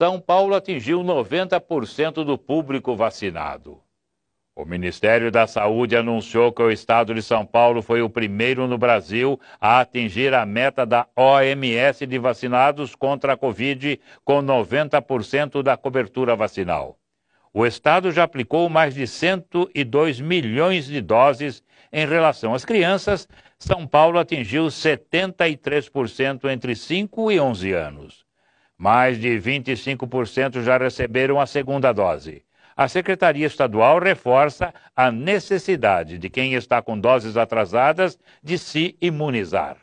São Paulo atingiu 90% do público vacinado. O Ministério da Saúde anunciou que o estado de São Paulo foi o primeiro no Brasil a atingir a meta da OMS de vacinados contra a Covid, com 90% da cobertura vacinal. O estado já aplicou mais de 102 milhões de doses em relação às crianças. São Paulo atingiu 73% entre 5 e 11 anos. Mais de 25% já receberam a segunda dose. A Secretaria Estadual reforça a necessidade de quem está com doses atrasadas de se imunizar.